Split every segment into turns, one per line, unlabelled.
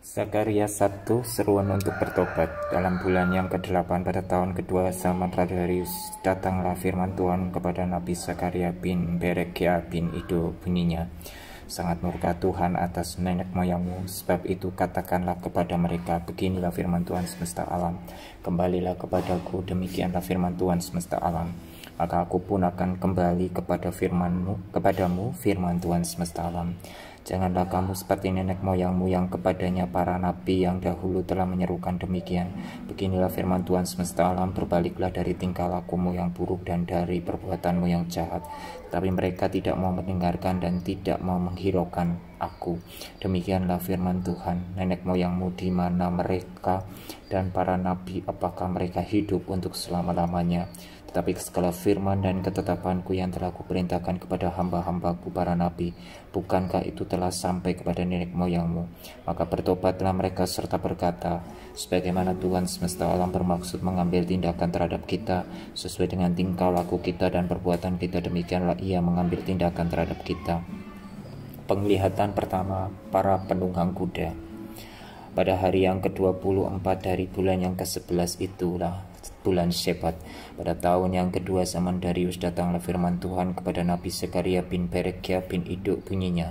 Zakaria 1 Seruan untuk bertobat Dalam bulan yang ke-8 pada tahun kedua zaman Radarius Datanglah firman Tuhan kepada Nabi Zakaria bin Berekia bin Ido bunyinya Sangat murka Tuhan atas nenek moyangmu Sebab itu katakanlah kepada mereka Beginilah firman Tuhan semesta alam Kembalilah kepadaku demikianlah firman Tuhan semesta alam maka aku pun akan kembali kepada firmanmu, kepadamu, firman Tuhan semesta alam. Janganlah kamu seperti nenek moyangmu yang kepadanya para nabi yang dahulu telah menyerukan demikian. Beginilah firman Tuhan semesta alam, berbaliklah dari tingkah lakumu yang buruk dan dari perbuatanmu yang jahat. Tapi mereka tidak mau mendengarkan dan tidak mau menghiraukan aku. Demikianlah firman Tuhan, nenek moyangmu di mana mereka dan para nabi apakah mereka hidup untuk selama-lamanya tetapi segala firman dan ketetapanku yang telah kuperintahkan kepada hamba-hambaku para nabi, bukankah itu telah sampai kepada nenek moyangmu? Maka bertobatlah mereka serta berkata, sebagaimana Tuhan semesta alam bermaksud mengambil tindakan terhadap kita, sesuai dengan tingkah laku kita dan perbuatan kita, demikianlah ia mengambil tindakan terhadap kita. Penglihatan pertama para penunggang kuda pada hari yang ke-24 dari bulan yang ke-11 itulah bulan Sebat. Pada tahun yang kedua zaman Darius datanglah firman Tuhan kepada Nabi Sekaria bin Berekia bin Iduk bunyinya.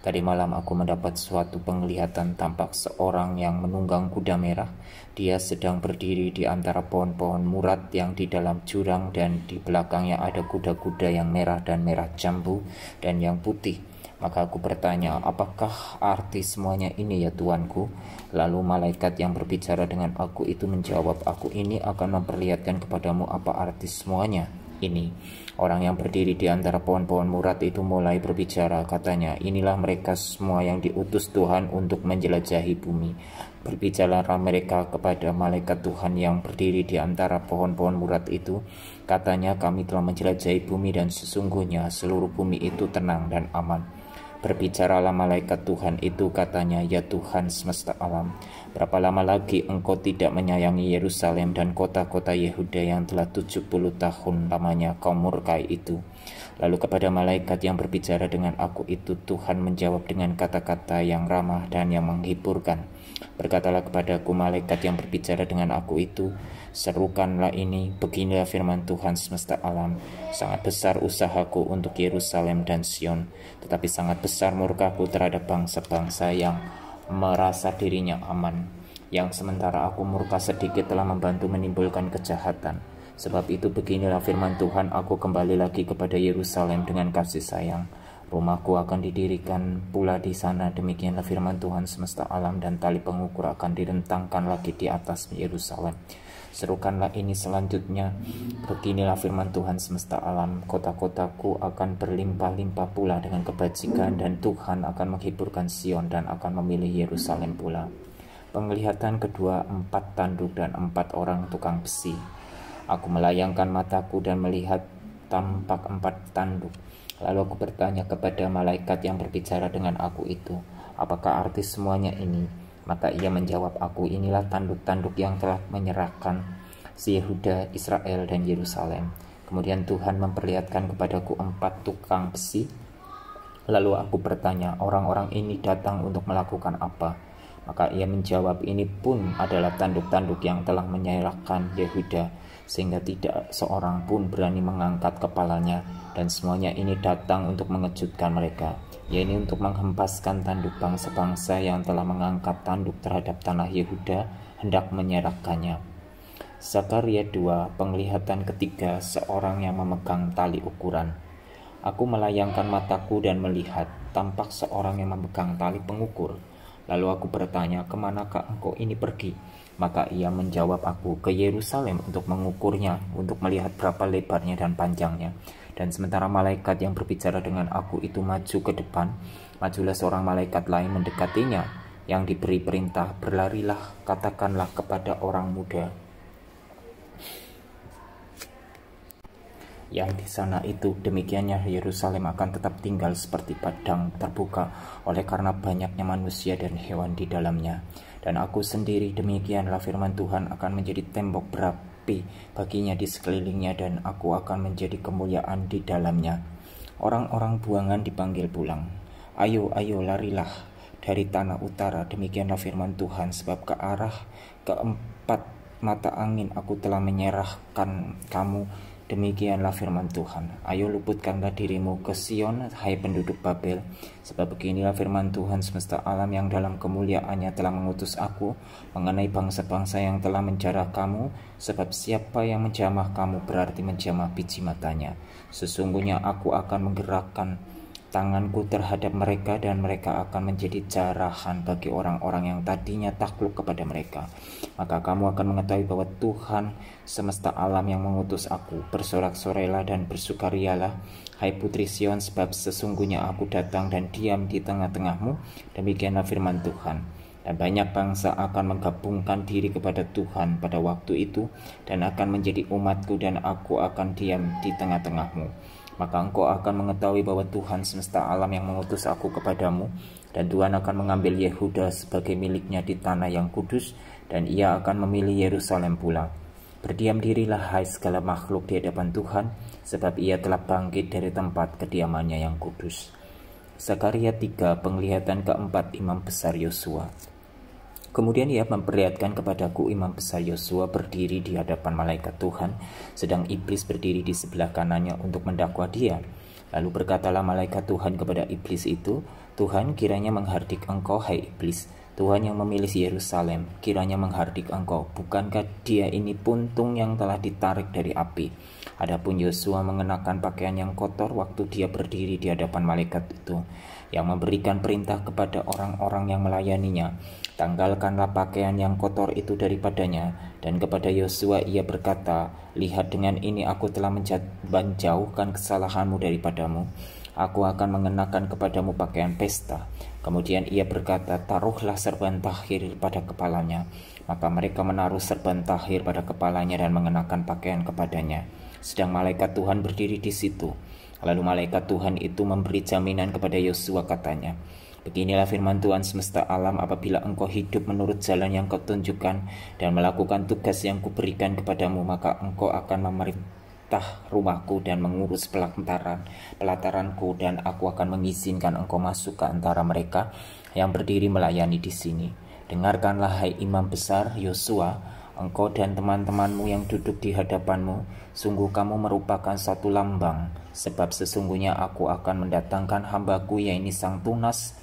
Tadi malam aku mendapat suatu penglihatan tampak seorang yang menunggang kuda merah. Dia sedang berdiri di antara pohon-pohon murat yang di dalam jurang dan di belakangnya ada kuda-kuda yang merah dan merah jambu dan yang putih. Maka aku bertanya, apakah arti semuanya ini ya Tuanku? Lalu malaikat yang berbicara dengan aku itu menjawab, aku ini akan memperlihatkan kepadamu apa arti semuanya ini. Orang yang berdiri di antara pohon-pohon murat itu mulai berbicara, katanya, inilah mereka semua yang diutus Tuhan untuk menjelajahi bumi. berbicara mereka kepada malaikat Tuhan yang berdiri di antara pohon-pohon murat itu, katanya, kami telah menjelajahi bumi dan sesungguhnya seluruh bumi itu tenang dan aman. Berbicaralah malaikat Tuhan itu katanya, Ya Tuhan semesta alam, berapa lama lagi engkau tidak menyayangi Yerusalem dan kota-kota Yehuda yang telah 70 tahun lamanya kau murkai itu? Lalu kepada malaikat yang berbicara dengan aku itu, Tuhan menjawab dengan kata-kata yang ramah dan yang menghiburkan. Berkatalah kepadaku malaikat yang berbicara dengan aku itu, serukanlah ini, beginilah firman Tuhan semesta alam. Sangat besar usahaku untuk Yerusalem dan Sion, tetapi sangat besar murkaku terhadap bangsa-bangsa yang merasa dirinya aman, yang sementara aku murka sedikit telah membantu menimbulkan kejahatan. Sebab itu beginilah firman Tuhan, aku kembali lagi kepada Yerusalem dengan kasih sayang Rumahku akan didirikan pula di sana, demikianlah firman Tuhan semesta alam dan tali pengukur akan direntangkan lagi di atas Yerusalem. Serukanlah ini selanjutnya, beginilah firman Tuhan semesta alam, kota-kotaku akan berlimpah-limpah pula dengan kebajikan dan Tuhan akan menghiburkan Sion dan akan memilih Yerusalem pula. Penglihatan kedua empat tanduk dan empat orang tukang besi. Aku melayangkan mataku dan melihat tampak empat tanduk Lalu aku bertanya kepada malaikat yang berbicara dengan aku itu, apakah arti semuanya ini? Maka ia menjawab aku, inilah tanduk-tanduk yang telah menyerahkan si Yehuda, Israel, dan Yerusalem. Kemudian Tuhan memperlihatkan kepadaku empat tukang besi. Lalu aku bertanya, orang-orang ini datang untuk melakukan apa? Maka ia menjawab, ini pun adalah tanduk-tanduk yang telah menyerahkan Yehuda, sehingga tidak seorang pun berani mengangkat kepalanya dan semuanya ini datang untuk mengejutkan mereka yaitu untuk menghempaskan tanduk bangsa-bangsa yang telah mengangkat tanduk terhadap tanah Yehuda hendak menyerahkannya Zakaria 2 penglihatan ketiga seorang yang memegang tali ukuran Aku melayangkan mataku dan melihat tampak seorang yang memegang tali pengukur Lalu aku bertanya, kemanakah engkau ini pergi? Maka ia menjawab aku, ke Yerusalem untuk mengukurnya, untuk melihat berapa lebarnya dan panjangnya. Dan sementara malaikat yang berbicara dengan aku itu maju ke depan, majulah seorang malaikat lain mendekatinya, yang diberi perintah, berlarilah, katakanlah kepada orang muda yang di sana itu. Demikiannya Yerusalem akan tetap tinggal seperti padang terbuka oleh karena banyaknya manusia dan hewan di dalamnya. Dan aku sendiri demikianlah firman Tuhan akan menjadi tembok berapi baginya di sekelilingnya dan aku akan menjadi kemuliaan di dalamnya. Orang-orang buangan dipanggil pulang. Ayo, ayo, larilah dari tanah utara. Demikianlah firman Tuhan sebab ke arah keempat mata angin aku telah menyerahkan kamu demikianlah firman Tuhan ayo luputkanlah dirimu ke Sion hai penduduk Babel sebab beginilah firman Tuhan semesta alam yang dalam kemuliaannya telah mengutus aku mengenai bangsa-bangsa yang telah menjarah kamu sebab siapa yang menjamah kamu berarti menjamah biji matanya sesungguhnya aku akan menggerakkan tanganku terhadap mereka dan mereka akan menjadi jarahan bagi orang-orang yang tadinya takluk kepada mereka. Maka kamu akan mengetahui bahwa Tuhan semesta alam yang mengutus aku, bersorak-sorailah dan bersukarialah, hai putri Sion, sebab sesungguhnya aku datang dan diam di tengah-tengahmu, demikianlah firman Tuhan. Dan banyak bangsa akan menggabungkan diri kepada Tuhan pada waktu itu dan akan menjadi umatku dan aku akan diam di tengah-tengahmu maka engkau akan mengetahui bahwa Tuhan semesta alam yang mengutus aku kepadamu, dan Tuhan akan mengambil Yehuda sebagai miliknya di tanah yang kudus, dan ia akan memilih Yerusalem pula. Berdiam dirilah hai segala makhluk di hadapan Tuhan, sebab ia telah bangkit dari tempat kediamannya yang kudus. Sakaria 3, penglihatan keempat Imam Besar Yosua. Kemudian ia memperlihatkan kepadaku imam besar Yosua berdiri di hadapan malaikat Tuhan, sedang iblis berdiri di sebelah kanannya untuk mendakwa dia. Lalu berkatalah malaikat Tuhan kepada iblis itu, Tuhan kiranya menghardik engkau hai iblis, Tuhan yang memilih Yerusalem, kiranya menghardik engkau. Bukankah dia ini puntung yang telah ditarik dari api? Adapun Yosua mengenakan pakaian yang kotor waktu dia berdiri di hadapan malaikat itu, yang memberikan perintah kepada orang-orang yang melayaninya. Tanggalkanlah pakaian yang kotor itu daripadanya, dan kepada Yosua ia berkata, Lihat dengan ini aku telah menjauhkan kesalahanmu daripadamu, aku akan mengenakan kepadamu pakaian pesta Kemudian ia berkata, taruhlah serban tahir pada kepalanya. Maka mereka menaruh serban tahir pada kepalanya dan mengenakan pakaian kepadanya. Sedang malaikat Tuhan berdiri di situ. Lalu malaikat Tuhan itu memberi jaminan kepada Yosua katanya, Beginilah firman Tuhan semesta alam apabila engkau hidup menurut jalan yang kau tunjukkan dan melakukan tugas yang kuberikan kepadamu maka engkau akan memerintah tah rumahku dan mengurus pelataran pelataranku dan aku akan mengizinkan engkau masuk ke antara mereka yang berdiri melayani di sini. Dengarkanlah hai imam besar Yosua, engkau dan teman-temanmu yang duduk di hadapanmu, sungguh kamu merupakan satu lambang, sebab sesungguhnya aku akan mendatangkan hambaku yaitu sang tunas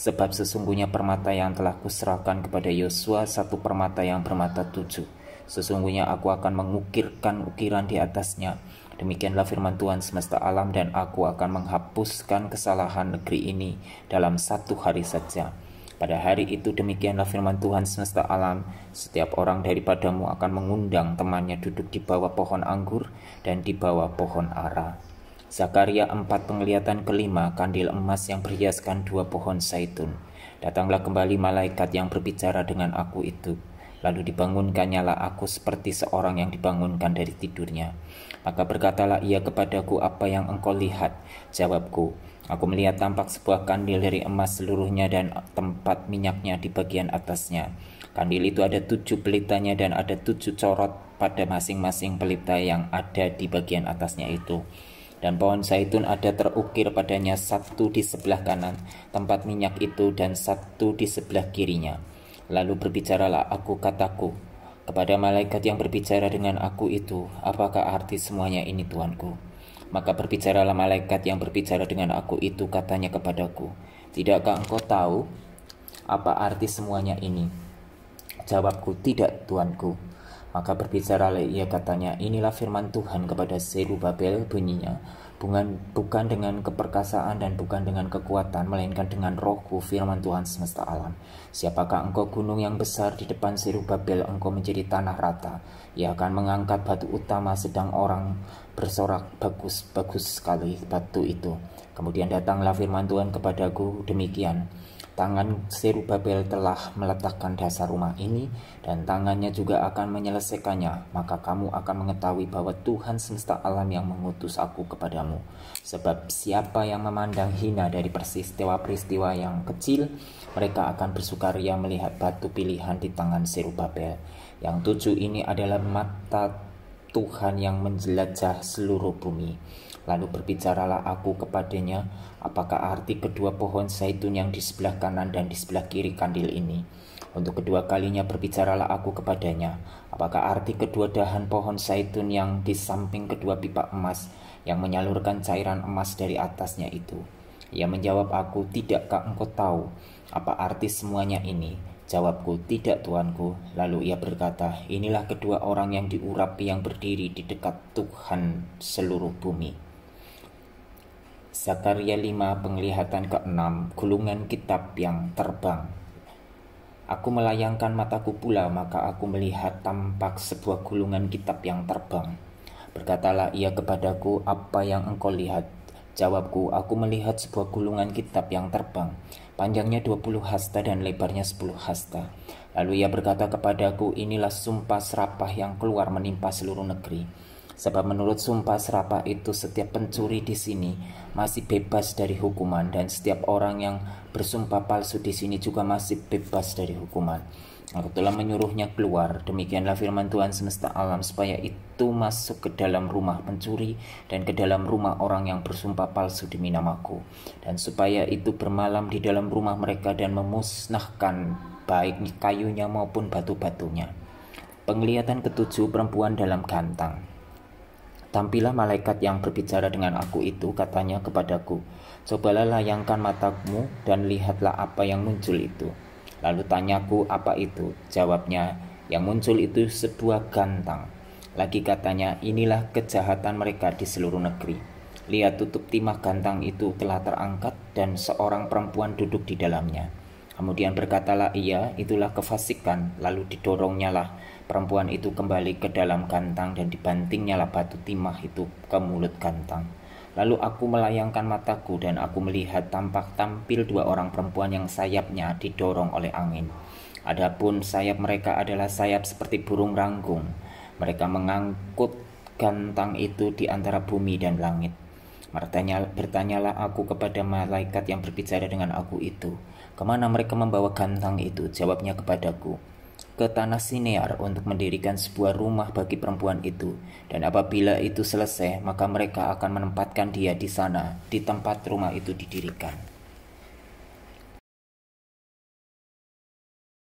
sebab sesungguhnya permata yang telah kuserahkan kepada Yosua satu permata yang bermata tujuh Sesungguhnya aku akan mengukirkan ukiran di atasnya. Demikianlah firman Tuhan semesta alam dan aku akan menghapuskan kesalahan negeri ini dalam satu hari saja. Pada hari itu demikianlah firman Tuhan semesta alam, setiap orang daripadamu akan mengundang temannya duduk di bawah pohon anggur dan di bawah pohon ara. Zakaria 4 penglihatan kelima kandil emas yang berhiaskan dua pohon zaitun. Datanglah kembali malaikat yang berbicara dengan aku itu. Lalu dibangunkannya lah aku seperti seorang yang dibangunkan dari tidurnya. Maka berkatalah ia kepadaku apa yang engkau lihat. Jawabku, aku melihat tampak sebuah kandil dari emas seluruhnya dan tempat minyaknya di bagian atasnya. Kandil itu ada tujuh pelitanya dan ada tujuh corot pada masing-masing pelita yang ada di bagian atasnya itu dan pohon zaitun ada terukir padanya satu di sebelah kanan tempat minyak itu dan satu di sebelah kirinya. Lalu berbicaralah aku kataku kepada malaikat yang berbicara dengan aku itu, apakah arti semuanya ini tuanku? Maka berbicaralah malaikat yang berbicara dengan aku itu katanya kepadaku, tidakkah engkau tahu apa arti semuanya ini? Jawabku, tidak tuanku. Maka berbicaralah ia katanya, inilah firman Tuhan kepada Zerubabel bunyinya, bukan, bukan dengan keperkasaan dan bukan dengan kekuatan, melainkan dengan rohku firman Tuhan semesta alam. Siapakah engkau gunung yang besar di depan siru Babel, engkau menjadi tanah rata. Ia akan mengangkat batu utama sedang orang bersorak bagus-bagus sekali batu itu. Kemudian datanglah firman Tuhan kepadaku demikian. Tangan Serubabel telah meletakkan dasar rumah ini, dan tangannya juga akan menyelesaikannya. Maka kamu akan mengetahui bahwa Tuhan semesta alam yang mengutus aku kepadamu. Sebab siapa yang memandang hina dari peristiwa-peristiwa yang kecil, mereka akan bersukaria melihat batu pilihan di tangan Serubabel. Yang tujuh ini adalah mata Tuhan yang menjelajah seluruh bumi. Lalu berbicaralah aku kepadanya, apakah arti kedua pohon zaitun yang di sebelah kanan dan di sebelah kiri kandil ini? Untuk kedua kalinya berbicaralah aku kepadanya, apakah arti kedua dahan pohon zaitun yang di samping kedua pipa emas yang menyalurkan cairan emas dari atasnya itu? Ia menjawab aku, tidakkah engkau tahu apa arti semuanya ini? Jawabku, tidak tuanku. Lalu ia berkata, inilah kedua orang yang diurapi yang berdiri di dekat Tuhan seluruh bumi. Zakaria 5 penglihatan ke-6 gulungan kitab yang terbang Aku melayangkan mataku pula maka aku melihat tampak sebuah gulungan kitab yang terbang Berkatalah ia kepadaku apa yang engkau lihat Jawabku aku melihat sebuah gulungan kitab yang terbang Panjangnya 20 hasta dan lebarnya 10 hasta Lalu ia berkata kepadaku inilah sumpah serapah yang keluar menimpa seluruh negeri Sebab menurut sumpah serapa itu setiap pencuri di sini masih bebas dari hukuman dan setiap orang yang bersumpah palsu di sini juga masih bebas dari hukuman. Aku telah menyuruhnya keluar. Demikianlah firman Tuhan semesta alam supaya itu masuk ke dalam rumah pencuri dan ke dalam rumah orang yang bersumpah palsu demi namaku. Dan supaya itu bermalam di dalam rumah mereka dan memusnahkan baik kayunya maupun batu-batunya. Penglihatan ketujuh perempuan dalam gantang Tampilah malaikat yang berbicara dengan aku itu, katanya kepadaku. Cobalah layangkan matamu dan lihatlah apa yang muncul itu. Lalu tanyaku apa itu? Jawabnya, yang muncul itu sebuah gantang. Lagi katanya, inilah kejahatan mereka di seluruh negeri. Lihat tutup timah gantang itu telah terangkat dan seorang perempuan duduk di dalamnya. Kemudian berkatalah ia, itulah kefasikan, lalu didorongnya perempuan itu kembali ke dalam kantang dan dibantingnya batu timah itu ke mulut kantang. Lalu aku melayangkan mataku dan aku melihat tampak tampil dua orang perempuan yang sayapnya didorong oleh angin. Adapun sayap mereka adalah sayap seperti burung ranggung. Mereka mengangkut gantang itu di antara bumi dan langit. Bertanya, bertanyalah aku kepada malaikat yang berbicara dengan aku itu. Kemana mereka membawa gantang itu? Jawabnya kepadaku. Ke tanah Sinear untuk mendirikan sebuah rumah bagi perempuan itu. Dan apabila itu selesai, maka mereka akan menempatkan dia di sana, di tempat rumah itu didirikan.